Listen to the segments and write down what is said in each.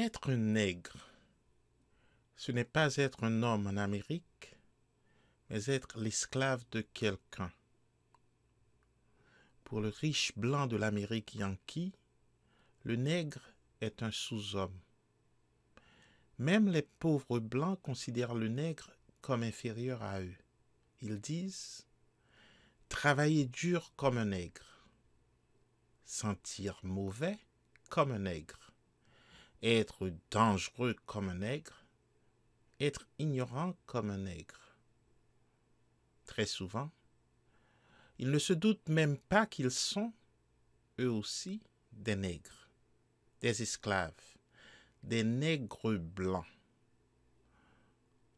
Être un nègre, ce n'est pas être un homme en Amérique, mais être l'esclave de quelqu'un. Pour le riche blanc de l'Amérique yankee, le nègre est un sous-homme. Même les pauvres blancs considèrent le nègre comme inférieur à eux. Ils disent Travailler dur comme un nègre, sentir mauvais comme un nègre être dangereux comme un nègre, être ignorant comme un nègre. Très souvent, ils ne se doutent même pas qu'ils sont, eux aussi, des nègres, des esclaves, des nègres blancs.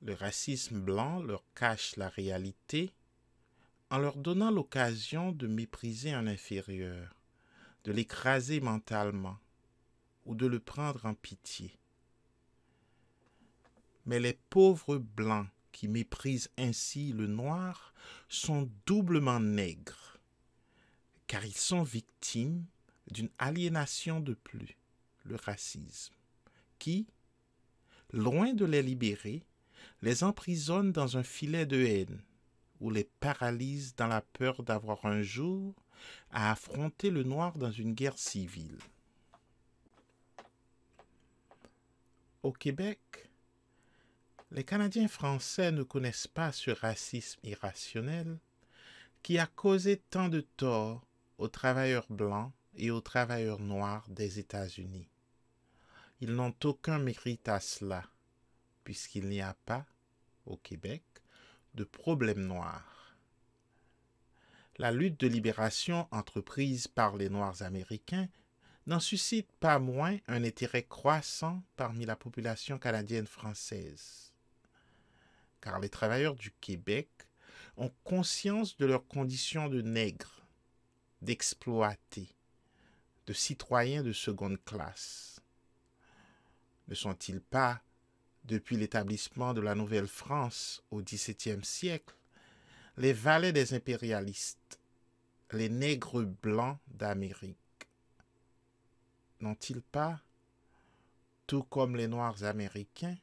Le racisme blanc leur cache la réalité en leur donnant l'occasion de mépriser un inférieur, de l'écraser mentalement, ou de le prendre en pitié. Mais les pauvres blancs qui méprisent ainsi le noir sont doublement nègres, car ils sont victimes d'une aliénation de plus, le racisme, qui, loin de les libérer, les emprisonne dans un filet de haine ou les paralyse dans la peur d'avoir un jour à affronter le noir dans une guerre civile. au Québec, les Canadiens français ne connaissent pas ce racisme irrationnel qui a causé tant de torts aux travailleurs blancs et aux travailleurs noirs des États-Unis. Ils n'ont aucun mérite à cela, puisqu'il n'y a pas, au Québec, de problème noir. La lutte de libération entreprise par les Noirs américains n'en suscite pas moins un intérêt croissant parmi la population canadienne française, car les travailleurs du Québec ont conscience de leur condition de nègres, d'exploités, de citoyens de seconde classe. Ne sont-ils pas, depuis l'établissement de la Nouvelle-France au XVIIe siècle, les valets des impérialistes, les nègres blancs d'Amérique n'ont-ils pas, tout comme les Noirs américains,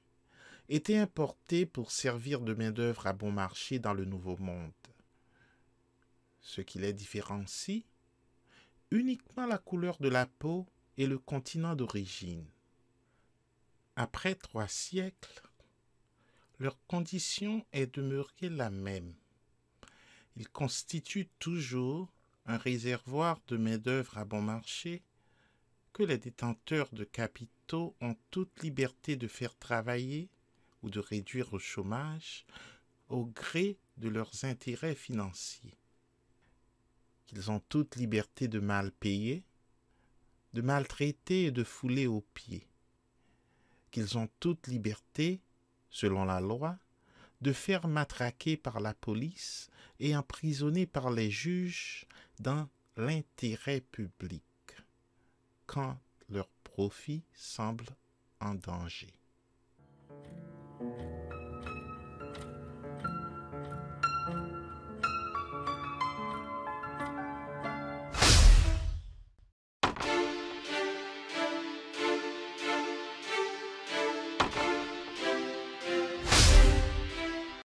été importés pour servir de main-d'œuvre à bon marché dans le Nouveau Monde Ce qui les différencie, uniquement la couleur de la peau et le continent d'origine. Après trois siècles, leur condition est demeurée la même. Ils constituent toujours un réservoir de main-d'œuvre à bon marché les détenteurs de capitaux ont toute liberté de faire travailler ou de réduire au chômage au gré de leurs intérêts financiers, qu'ils ont toute liberté de mal payer, de maltraiter et de fouler aux pieds, qu'ils ont toute liberté, selon la loi, de faire matraquer par la police et emprisonner par les juges dans l'intérêt public quand leur profit semble en danger.